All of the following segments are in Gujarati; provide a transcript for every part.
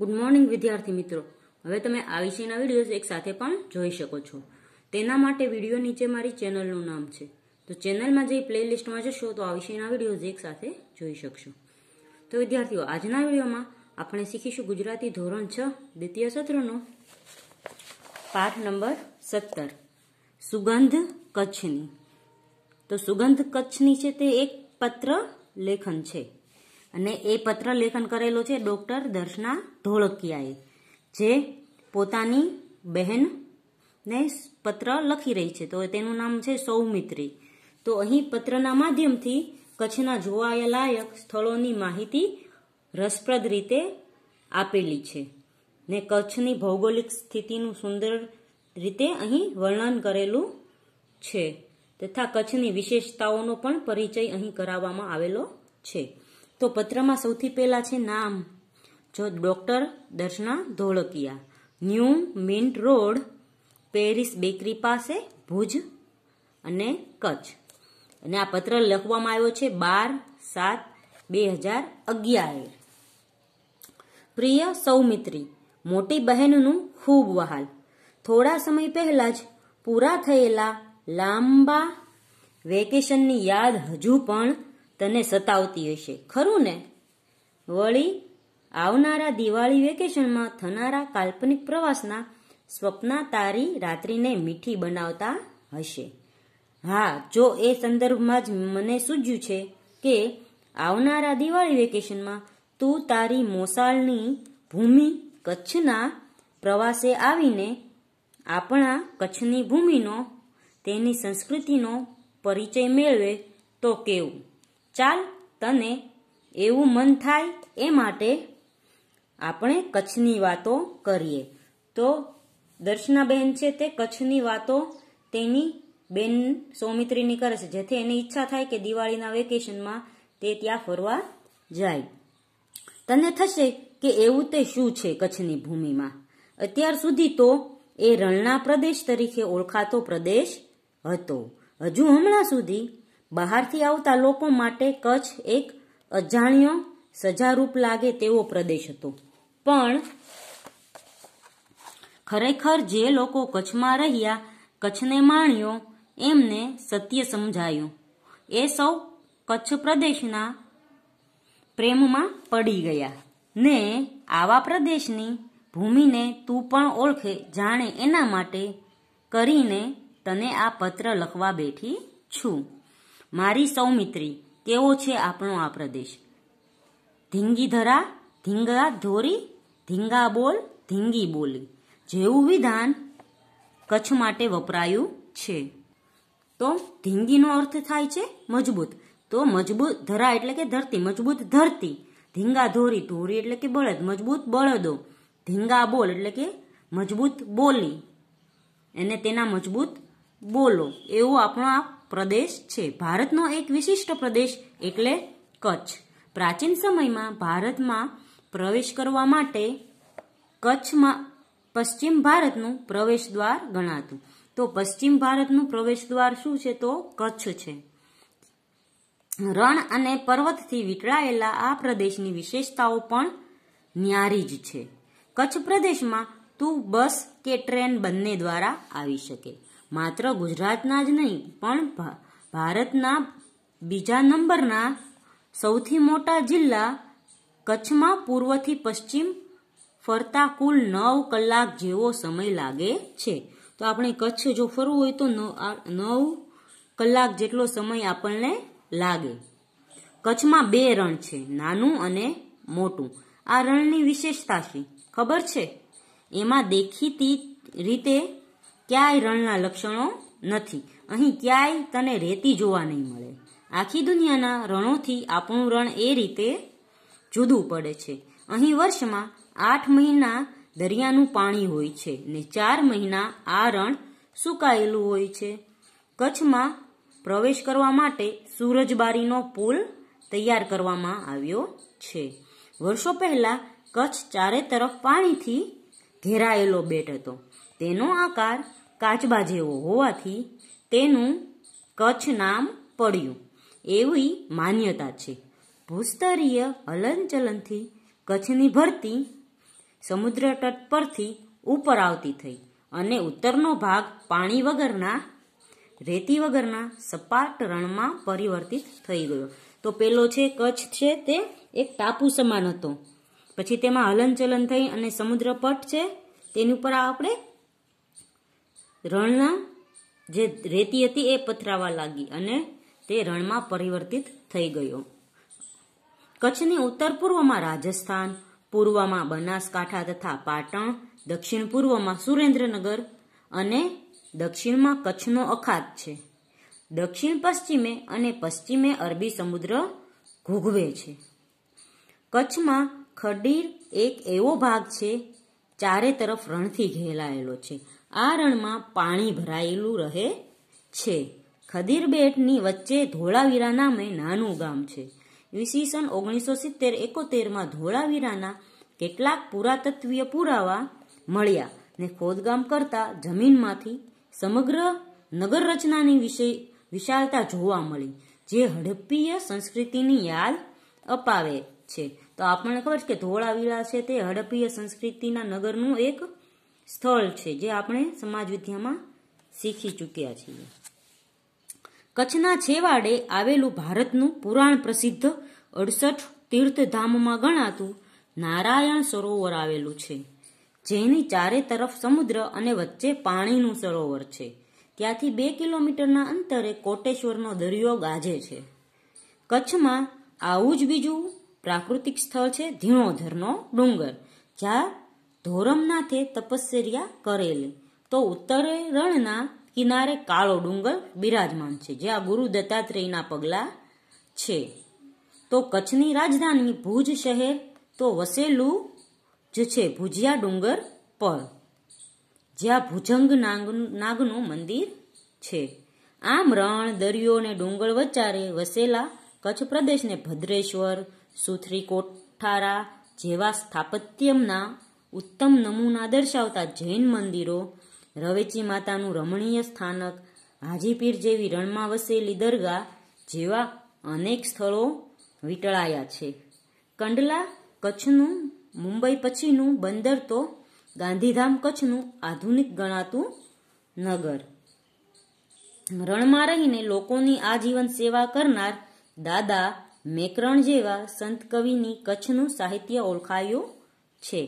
ગુડ મોર્નિંગ વિદ્યાર્થી મિત્રો હવે તમે આ વિષયના વિડીયોઝ એક સાથે પણ જોઈ શકો છો તેના માટે વિડીયો નીચે મારી ચેનલનું નામ છે તો ચેનલમાં જઈ પ્લેલિસ્ટમાં જશો તો આ વિષયના વિડીયોઝ એક સાથે જોઈ શકશો તો વિદ્યાર્થીઓ આજના વિડીયોમાં આપણે શીખીશું ગુજરાતી ધોરણ છ દ્વિતીય સત્રનો પાઠ નંબર સત્તર સુગંધ કચ્છની તો સુગંધ કચ્છની છે તે એક પત્ર લેખન છે અને એ પત્ર લેખન કરેલો છે ડૉક્ટર દર્શના ઢોળકિયાએ જે પોતાની બહેનને પત્ર લખી રહી છે તો તેનું નામ છે સૌમિત્રી તો અહીં પત્રના માધ્યમથી કચ્છના જોવાલાયક સ્થળોની માહિતી રસપ્રદ રીતે આપેલી છે ને કચ્છની ભૌગોલિક સ્થિતિનું સુંદર રીતે અહીં વર્ણન કરેલું છે તથા કચ્છની વિશેષતાઓનો પણ પરિચય અહીં કરાવવામાં આવેલો છે તો પત્રમાં સૌથી પહેલાં છે નામ જો doctor Darshana Dholakia New Mint Road Paris Bakery પાસે ભુજ અને કચ્છ અને આ પત્ર લખવામાં આવ્યો છે બાર સાત બે હજાર અગિયારે પ્રિય સૌમિત્રી મોટી બહેનનું ખૂબ વહાલ થોડા સમય પહેલાં જ પૂરા થયેલા લાંબા વેકેશનની યાદ હજુ પણ તને સતાવતી હશે ખરું ને વળી આવનારા દિવાળી વેકેશનમાં થનારા કાલ્પનિક પ્રવાસના સ્વપ્ના તારી રાત્રિને મીઠી બનાવતા હશે હા જો એ સંદર્ભમાં જ મને સૂજ્યું છે કે આવનારા દિવાળી વેકેશનમાં તું તારી મોસાળની ભૂમિ કચ્છના પ્રવાસે આવીને આપણા કચ્છની ભૂમિનો તેની સંસ્કૃતિનો પરિચય મેળવે તો કેવું ચાલ તને એવું મન થાય એ માટે આપણે કચ્છની વાતો કરીએ તો દર્શનાબેન છે તે કચ્છની વાતો તેની બેન સૌમિત્રીની કરે છે જેથી એની ઈચ્છા થાય કે દિવાળીના વેકેશનમાં તે ત્યાં ફરવા જાય તને થશે કે એવું તે શું છે કચ્છની ભૂમિમાં અત્યાર સુધી તો એ રણના પ્રદેશ તરીકે ઓળખાતો પ્રદેશ હતો હજુ હમણાં સુધી બહારથી આવતા લોકો માટે કચ્છ એક અજાણ્યો સજારૂપ લાગે તેવો પ્રદેશ હતો પણ ખરેખર જે લોકો કચ્છમાં રહ્યા કચ્છને માણ્યો એમને સત્ય સમજાયું એ સૌ કચ્છ પ્રદેશના પ્રેમમાં પડી ગયા ને આવા પ્રદેશની ભૂમિને તું પણ ઓળખે જાણે એના માટે કરીને તને આ પત્ર લખવા બેઠી છું મારી સૌ મિત્રી તેવો છે આપણો આ પ્રદેશ ધીંગી ધરા ધીંગા ધોરી ધીંગા બોલ ધીંગી બોલી જેવું વિધાન કચ્છ માટે વપરાયું છે તો ધીંગીનો અર્થ થાય છે મજબૂત તો મજબૂત ધરા એટલે કે ધરતી મજબૂત ધરતી ધીંગા ધોરી ધોરી એટલે કે બળદ મજબૂત બળદો ધીંગા બોલ એટલે કે મજબૂત બોલી અને તેના મજબૂત બોલો એવો આપણો આ પ્રદેશ છે ભારતનો એક વિશિષ્ટ પ્રદેશ એટલે કચ્છ પ્રાચીન સમયમાં ભારતમાં પ્રવેશ કરવા માટે કચ્છમાં પશ્ચિમ ભારતનું પ્રવેશ દ્વાર ગણાતું તો પશ્ચિમ ભારતનું પ્રવેશ દ્વાર શું છે તો કચ્છ છે રણ અને પર્વતથી વીંટળાયેલા આ પ્રદેશની વિશેષતાઓ પણ ન્યારી જ છે કચ્છ પ્રદેશમાં તું બસ કે ટ્રેન બંને દ્વારા આવી શકે માત્ર ગુજરાતના જ નહીં પણ ભારતના બીજા નંબરના સૌથી મોટા જિલ્લા કચ્છમાં પૂર્વથી પશ્ચિમ ફરતા કુલ નવ કલાક જેવો સમય લાગે છે તો આપણે કચ્છ જો ફરવું હોય તો નવ કલાક જેટલો સમય આપણને લાગે કચ્છમાં બે રણ છે નાનું અને મોટું આ રણની વિશેષતા છે ખબર છે એમાં દેખીતી રીતે ક્યાંય રણના લક્ષણો નથી અહીં ક્યાંય તને રેતી જોવા નહીં મળે આખી દુનિયાના રણોથી આપણું રણ એ રીતે જુદું પડે છે અહીં વર્ષમાં આઠ મહિના દરિયાનું પાણી હોય છે ને ચાર મહિના આ રણ સુકાયેલું હોય છે કચ્છમાં પ્રવેશ કરવા માટે સૂરજબારીનો પુલ તૈયાર કરવામાં આવ્યો છે વર્ષો પહેલા કચ્છ ચારે તરફ પાણીથી ઘેરાયેલો બેટ હતો તેનો આકાર કાચબા જેવો હોવાથી તેનું કચ્છ નામ પડ્યું એવી માન્યતા છે ભૂસ્તરીય હલનચલનથી કચ્છની ભરતી સમુદ્ર તટ પરથી ઉપર આવતી થઈ અને ઉત્તરનો ભાગ પાણી વગરના રેતી વગરના સપાટ રણમાં પરિવર્તિત થઈ ગયો તો પેલો છે કચ્છ છે તે એક ટાપુ સમાન હતો પછી તેમાં હલનચલન થઈ અને સમુદ્ર સમુદ્રપટ છે તેની ઉપર આપણે રણના જે રેતી હતી એ પથરાવા લાગી અને તે રણમાં પરિવર્તિત થઈ ગયો કચ્છની ઉત્તર પૂર્વમાં રાજસ્થાન પૂર્વમાં બનાસકાંઠા તથા પાટણ દક્ષિણ પૂર્વમાં સુરેન્દ્રનગર અને દક્ષિણમાં કચ્છનો અખાત છે દક્ષિણ પશ્ચિમે અને પશ્ચિમે અરબી સમુદ્ર ઘૂઘવે છે કચ્છમાં ખડીર એક એવો ભાગ છે ચારે તરફ રણથી ઘેલાયેલો છે આ રણમાં પાણી ભરાયેલું રહે છે ખદીર બેટની વચ્ચે ધોળાવીરા નામે નાનું ગામ છે ઈસવીસન ઓગણીસો સિત્તેર એકોતેરમાં ધોળાવીરાના કેટલાક પુરાતત્વીય પુરાવા મળ્યા ને ખોદગામ કરતા જમીનમાંથી સમગ્ર નગર રચનાની વિશે વિશાળતા જોવા મળી જે હડપ્પીય સંસ્કૃતિની યાદ અપાવે છે તો આપણને ખબર છે કે ધોળાવીરા છે તે હડપ્પીય સંસ્કૃતિના નગરનું એક સ્થળ છે જે આપણે સમાજ વિદ્યામાં શીખી ચૂક્યા છીએ કચ્છના છેવાડે આવેલું ભારતનું પુરાણ પ્રસિદ્ધ અડસઠ તીર્થધામમાં ગણાતું નારાયણ સરોવર આવેલું છે જેની ચારે તરફ સમુદ્ર અને વચ્ચે પાણીનું સરોવર છે ત્યાંથી બે કિલોમીટરના અંતરે કોટેશ્વરનો દરિયો ગાજે છે કચ્છમાં આવું જ બીજું પ્રાકૃતિક સ્થળ છે ધીણોધરનો ડુંગર જ્યાં ધોરમનાથે તપશ્ચર્યા કરેલી તો ઉત્તરે રણના કિનારે કાળો ડુંગર બિરાજમાન છે જ્યાં ગુરુ દત્તાત્રેયના પગલાં છે તો કચ્છની રાજધાની ભુજ શહેર તો વસેલું જ છે ભુજિયા ડુંગર પર જ્યાં ભુજંગ નાગ નાગનું મંદિર છે આમ રણ દરિયો અને ડુંગર વચ્ચારે વસેલા કચ્છ પ્રદેશને ભદ્રેશ્વર સુથરી કોઠારા જેવા સ્થાપત્યમના ઉત્તમ નમૂના દર્શાવતા જૈન મંદિરો રવેચી માતાનું રમણીય સ્થાનક હાજીપીર જેવી રણમાં વસેલી દરગાહ જેવા અનેક સ્થળો વીંટળાયા છે કંડલા કચ્છનું મુંબઈ પછીનું બંદર તો ગાંધીધામ કચ્છનું આધુનિક ગણાતું નગર રણમાં રહીને લોકોની આજીવન સેવા કરનાર દાદા મેકરણ જેવા સંત કવિની કચ્છનું સાહિત્ય ઓળખાયું છે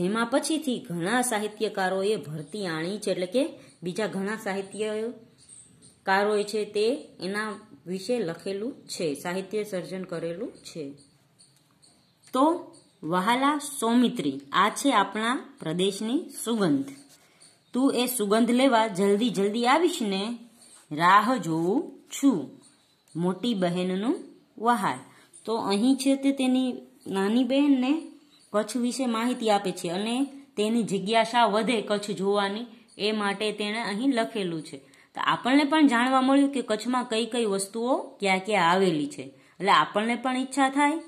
જેમાં પછીથી ઘણા સાહિત્યકારોએ ભરતી આણી છે એટલે કે બીજા ઘણા સાહિત્યકારોએ છે તે એના વિશે લખેલું છે સાહિત્ય સર્જન કરેલું છે તો વહાલા સૌમિત્રી આ છે આપણા પ્રદેશની સુગંધ તું એ સુગંધ લેવા જલ્દી જલ્દી આવીશ ને રાહ જોઉં છું મોટી બહેનનું વહાલ તો અહીં છે તે તેની નાની બહેનને કચ્છ વિશે માહિતી આપે છે અને તેની જિજ્ઞાસા વધે કચ્છ જોવાની એ માટે તેણે અહીં લખેલું છે તો આપણને પણ જાણવા મળ્યું કે કચ્છમાં કઈ કઈ વસ્તુઓ ક્યાં ક્યાં આવેલી છે એટલે આપણને પણ ઈચ્છા થાય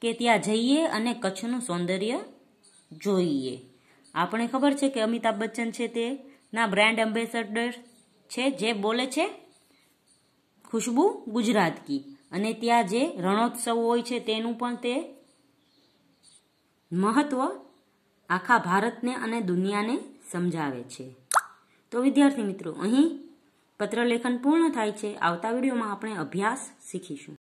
કે ત્યાં જઈએ અને કચ્છનું સૌંદર્ય જોઈએ આપણે ખબર છે કે અમિતાભ બચ્ચન છે તે ના બ્રાન્ડ એમ્બેસેડર છે જે બોલે છે ખુશ્બુ ગુજરાત કી અને ત્યાં જે રણોત્સવ હોય છે તેનું પણ તે મહત્વ આખા ભારતને અને દુનિયાને સમજાવે છે તો વિદ્યાર્થી મિત્રો અહીં પત્રલેખન પૂર્ણ થાય છે આવતા વિડીયોમાં આપણે અભ્યાસ શીખીશું